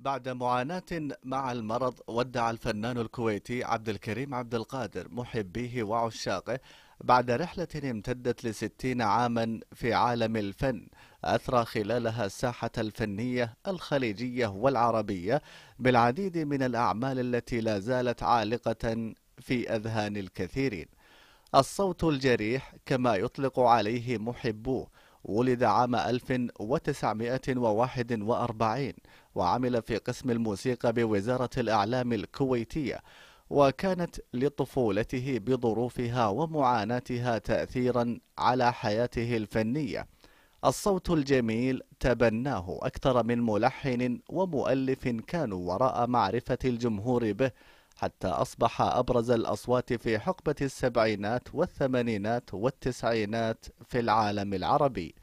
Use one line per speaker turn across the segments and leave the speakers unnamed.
بعد معاناة مع المرض ودع الفنان الكويتي عبد الكريم عبد القادر محبيه وعشاقه بعد رحلة امتدت لستين عاما في عالم الفن أثرى خلالها الساحة الفنية الخليجية والعربية بالعديد من الأعمال التي لا زالت عالقة في أذهان الكثيرين الصوت الجريح كما يطلق عليه محبوه ولد عام 1941 وعمل في قسم الموسيقى بوزارة الإعلام الكويتية وكانت لطفولته بظروفها ومعاناتها تأثيرا على حياته الفنية الصوت الجميل تبناه أكثر من ملحن ومؤلف كانوا وراء معرفة الجمهور به حتى أصبح أبرز الأصوات في حقبة السبعينات والثمانينات والتسعينات في العالم العربي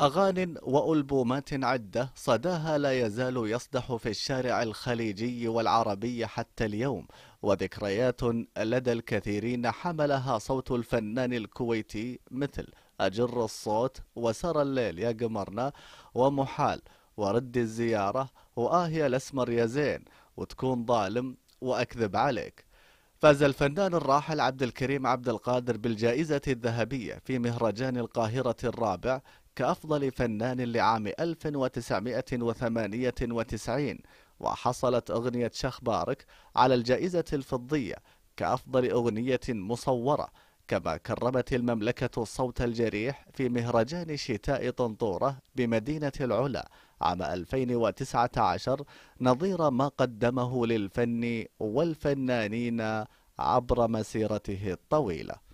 أغاني وألبومات عدة صداها لا يزال يصدح في الشارع الخليجي والعربي حتى اليوم وذكريات لدى الكثيرين حملها صوت الفنان الكويتي مثل أجر الصوت وسر الليل يا قمرنا ومحال ورد الزيارة وآه يا الأسمر يا زين وتكون ظالم وأكذب عليك فاز الفنان الراحل عبد الكريم عبد القادر بالجائزة الذهبية في مهرجان القاهرة الرابع كأفضل فنان لعام 1998 وحصلت أغنية شخبارك على الجائزة الفضية كأفضل أغنية مصورة كما كرمت المملكة الصوت الجريح في مهرجان شتاء طنطورة بمدينة العلا عام 2019 نظير ما قدمه للفن والفنانين عبر مسيرته الطويلة